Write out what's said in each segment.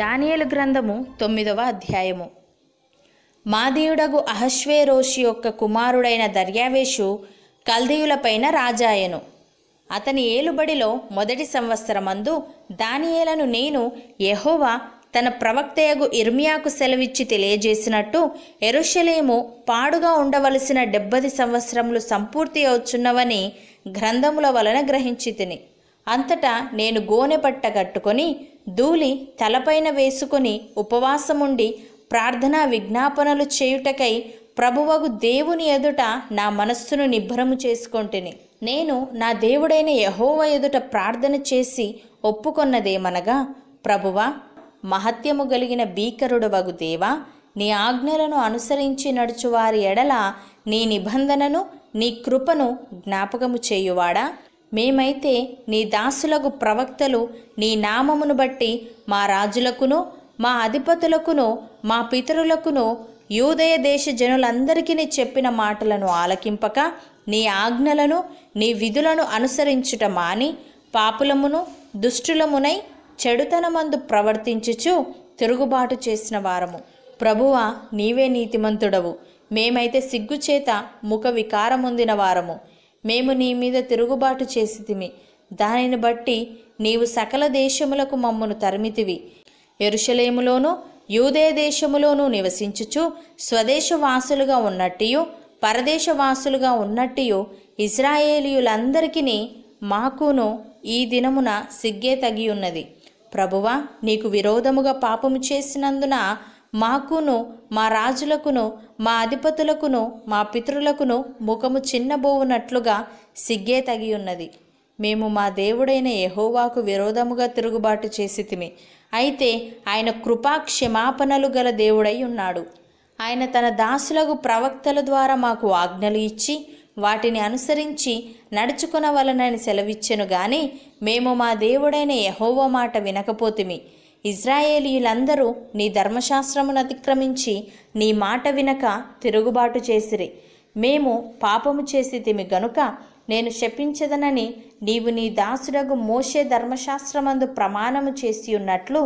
దానియలు గ్రంథము తొమ్మిదవ అధ్యాయము మాదీయుడగు అహశ్వేరోషి యొక్క కుమారుడైన దర్యావేషు కల్దీయులపైన రాజాయను అతని ఏలుబడిలో మొదటి సంవత్సరమందు దానియేలను నేను యహోవా తన ప్రవక్తయగు ఇర్మియాకు సెలవిచ్చి తెలియజేసినట్టు ఎరుషలేము పాడుగా ఉండవలసిన డెబ్బది సంవత్సరములు సంపూర్తి అవుచున్నవని గ్రంథముల వలన గ్రహించి తిని అంతటా నేను గోనె పట్ట కట్టుకొని ధూళి తలపైన వేసుకొని ఉపవాసముండి ప్రార్థనా విజ్ఞాపనలు చేయుటకై ప్రభువగు దేవుని ఎదుట నా మనస్సును నిభ్రము చేసుకొంటిని నేను నా దేవుడైన యహోవ ఎదుట ప్రార్థన చేసి ఒప్పుకొన్నదేమనగా ప్రభువా మహత్యము కలిగిన భీకరుడు వగు దేవా నీ ఆజ్ఞలను అనుసరించి నడుచువారి ఎడల నీ నిబంధనను నీ కృపను జ్ఞాపకము చేయువాడా మేమైతే నీ దాసులకు ప్రవక్తలు నీ నామమును బట్టి మా రాజులకును మా అధిపతులకును మా పితరులకును యూదయ దేశ జనులందరికీ చెప్పిన మాటలను ఆలకింపక నీ ఆజ్ఞలను నీ విధులను అనుసరించుట మాని పాపులమును దుష్టులమునై చెడుతనమందు ప్రవర్తించుచు తిరుగుబాటు చేసిన వారము ప్రభువా నీవే నీతిమంతుడవు మేమైతే సిగ్గుచేత ముఖ వికారముందిన వారము మేము నీ మీద తిరుగుబాటు చేసితిమి దానిని బట్టి నీవు సకల దేశములకు మమ్మను తరిమితివి ఎరుషలేములోను యూదే దేశములోనూ నివసించుచు స్వదేశవాసులుగా పరదేశ పరదేశవాసులుగా ఉన్నట్టు ఇజ్రాయేలీయులందరికీ మాకును ఈ దినమున సిగ్గే తగియున్నది ప్రభువా నీకు విరోధముగా పాపము చేసినందున మాకును మా రాజులకును మా అధిపతులకును మా పితృలకును ముఖము చిన్నబోవునట్లుగా సిగ్గే తగి ఉన్నది మేము మా దేవుడైన యహోవాకు విరోధముగా తిరుగుబాటు చేసితిమి అయితే ఆయన కృపా క్షమాపణలు గల దేవుడై ఉన్నాడు ఆయన తన దాసులకు ప్రవక్తల ద్వారా మాకు ఆజ్ఞలు ఇచ్చి వాటిని అనుసరించి వలనని సెలవిచ్చెను గాని మేము మా దేవుడైన యహోవ మాట వినకపోతిమి ఇజ్రాయేలీలందరూ నీ ధర్మశాస్త్రమును అతిక్రమించి నీ మాట వినక తిరుగుబాటు చేసిరి మేము పాపము చేసితిమి గనుక నేను శపించదనని నీవు నీ దాసుడగు మోసే ధర్మశాస్త్రమందు ప్రమాణము చేసి ఉన్నట్లు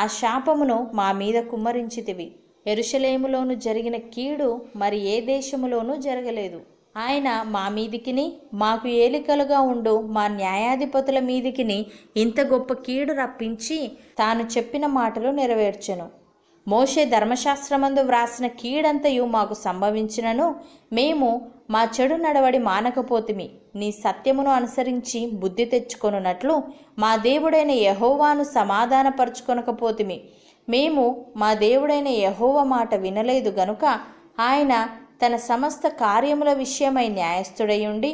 ఆ శాపమును మా మీద కుమ్మరించితివి ఎరుషలేములోను జరిగిన కీడు మరి ఏ దేశములోనూ జరగలేదు ఆయన మా మీదికిని మాకు ఏలికలుగా ఉండు మా న్యాయాధిపతుల మీదికిని ఇంత గొప్ప కీడు రప్పించి తాను చెప్పిన మాటలు నెరవేర్చెను మోషే ధర్మశాస్త్రమందు వ్రాసిన కీడంతయు మాకు సంభవించినను మేము మా చెడు నడవడి మానకపోతిమి నీ సత్యమును అనుసరించి బుద్ధి తెచ్చుకొనున్నట్లు మా దేవుడైన యహోవాను సమాధానపరుచుకొనకపోతిమి మేము మా దేవుడైన యహోవ మాట వినలేదు గనుక ఆయన తన సమస్త కార్యముల విషయమై న్యాయస్థుడై ఉండి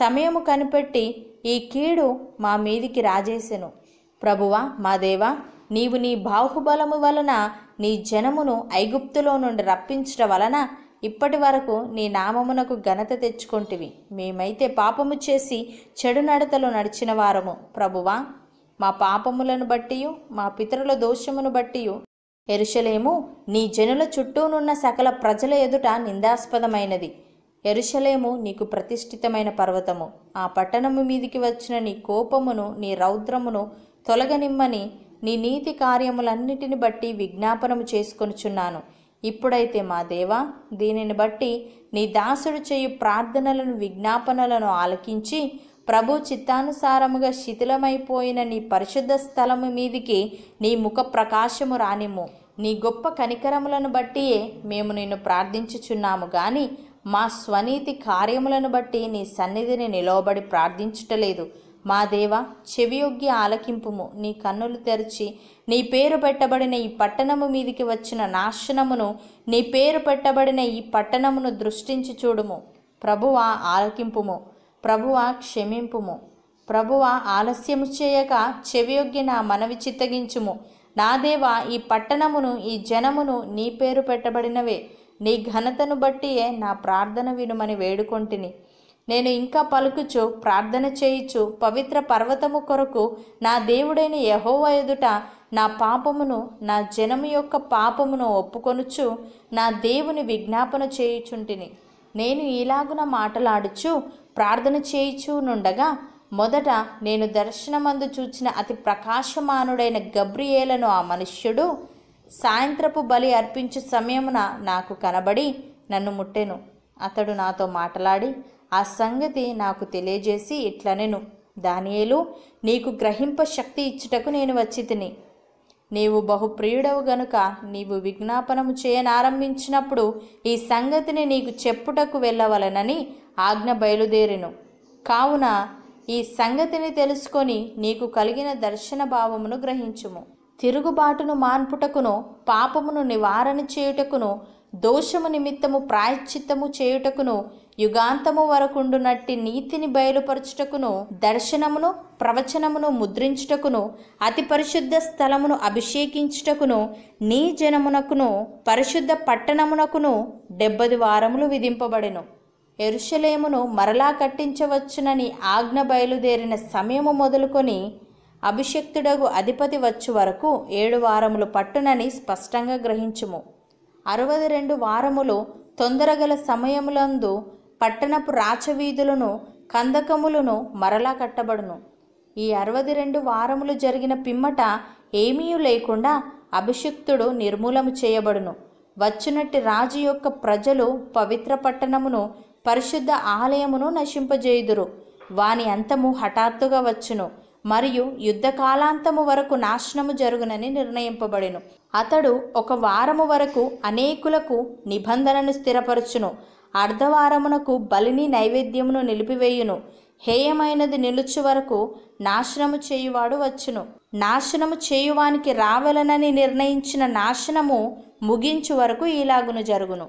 సమయము కనిపెట్టి ఈ కీడు మా మీదికి రాజేసెను ప్రభువా మా దేవా నీవు నీ బాహుబలము వలన నీ జనమును ఐగుప్తులో నుండి రప్పించడం వలన ఇప్పటి వరకు నీ నామమునకు ఘనత తెచ్చుకుంటివి మేమైతే పాపము చేసి చెడు నడతలు నడిచిన వారము ప్రభువా మా పాపములను బట్టియు మా పితరుల దోషమును బట్టియు ఎరుషలేము నీ జనుల చుట్టూనున్న సకల ప్రజల ఎదుట నిందాస్పదమైనది ఎరుషలేము నీకు ప్రతిష్ఠితమైన పర్వతము ఆ పట్టణము మీదికి వచ్చిన నీ కోపమును నీ రౌద్రమును తొలగనిమ్మని నీ నీతి కార్యములన్నిటిని బట్టి విజ్ఞాపనము చేసుకొనుచున్నాను ఇప్పుడైతే మా దేవా దీనిని బట్టి నీ దాసుడు చేయు ప్రార్థనలను విజ్ఞాపనలను ఆలకించి ప్రభు చిత్తానుసారముగా శిథిలమైపోయిన నీ పరిశుద్ధ స్థలము మీదికి నీ ముఖ ప్రకాశము రానిము నీ గొప్ప కనికరములను బట్టియే మేము నిన్ను ప్రార్థించుచున్నాము కానీ మా స్వనీతి కార్యములను బట్టి నీ సన్నిధిని నిలవబడి ప్రార్థించటలేదు మా దేవ చెవియొగ్గి ఆలకింపుము నీ కన్నులు తెరిచి నీ పేరు పెట్టబడిన ఈ పట్టణము మీదికి వచ్చిన నాశనమును నీ పేరు పెట్టబడిన ఈ పట్టణమును దృష్టించి చూడుము ప్రభువా ఆలకింపుము ప్రభువ క్షమింపుము ప్రభువ ఆలస్యము చేయక చెవియొగ్గి నా మనవి చిత్తగించుము నా దేవ ఈ పట్టణమును ఈ జనమును నీ పేరు పెట్టబడినవే నీ ఘనతను బట్టియే నా ప్రార్థన వినుమని వేడుకొంటిని నేను ఇంకా పలుకుచు ప్రార్థన చేయిచు పవిత్ర పర్వతము కొరకు నా దేవుడైన యహోవ ఎదుట నా పాపమును నా జనము యొక్క పాపమును ఒప్పుకొనుచు నా దేవుని విజ్ఞాపన చేయుచుంటిని నేను ఇలాగున మాటలాడుచు ప్రార్థన చేయిచూనుండగా మొదట నేను దర్శనమందు చూచిన అతి ప్రకాశమానుడైన గబ్రియేలను ఆ మనుష్యుడు సాయంత్రపు బలి అర్పించు సమయమున నాకు కనబడి నన్ను ముట్టెను అతడు నాతో మాట్లాడి ఆ సంగతి నాకు తెలియజేసి ఇట్లనెను దానియేలు నీకు గ్రహింప శక్తి ఇచ్చుటకు నేను వచ్చి తిని నీవు బహుప్రియుడవు గనుక నీవు విజ్ఞాపనము చేయనారంభించినప్పుడు ఈ సంగతిని నీకు చెప్పుటకు వెళ్ళవలనని ఆజ్ఞ బయలుదేరెను కావున ఈ సంగతిని తెలుసుకొని నీకు కలిగిన దర్శన భావమును గ్రహించుము తిరుగుబాటును మాన్పుటకును పాపమును నివారణ చేయుటకును దోషము నిమిత్తము ప్రాయశ్చిత్తము చేయుటకును యుగాంతము వరకుండునట్టి నీతిని బయలుపరచుటకును దర్శనమును ప్రవచనమును ముద్రించుటకును అతి పరిశుద్ధ స్థలమును అభిషేకించుటకును నీ జనమునకును పరిశుద్ధ పట్టణమునకును డెబ్బది వారములు విధింపబడెను ఎరుషలేమును మరలా కట్టించవచ్చునని ఆజ్ఞ బయలుదేరిన సమయము మొదలుకొని అభిషక్తుడగు అధిపతి వచ్చు వరకు ఏడు వారములు పట్టునని స్పష్టంగా గ్రహించుము అరవది రెండు వారములు తొందరగల సమయములందు పట్టణపు రాచవీధులను కందకములను మరలా కట్టబడును ఈ అరవది రెండు వారములు జరిగిన పిమ్మట ఏమీ లేకుండా అభిషిక్తుడు నిర్మూలము చేయబడును వచ్చునట్టి రాజు యొక్క ప్రజలు పవిత్ర పట్టణమును పరిశుద్ధ ఆలయమును నశింపజేయుదురు వాని అంతము హఠాత్తుగా వచ్చును మరియు యుద్ధకాలాంతము వరకు నాశనము జరుగునని నిర్ణయింపబడెను అతడు ఒక వారము వరకు అనేకులకు నిబంధనను స్థిరపరచును అర్ధవారమునకు బలిని నైవేద్యమును నిలిపివేయును హేయమైనది నిలుచు వరకు నాశనము చేయువాడు వచ్చును నాశనము చేయువానికి రావలనని నిర్ణయించిన నాశనము ముగించు వరకు ఇలాగును జరుగును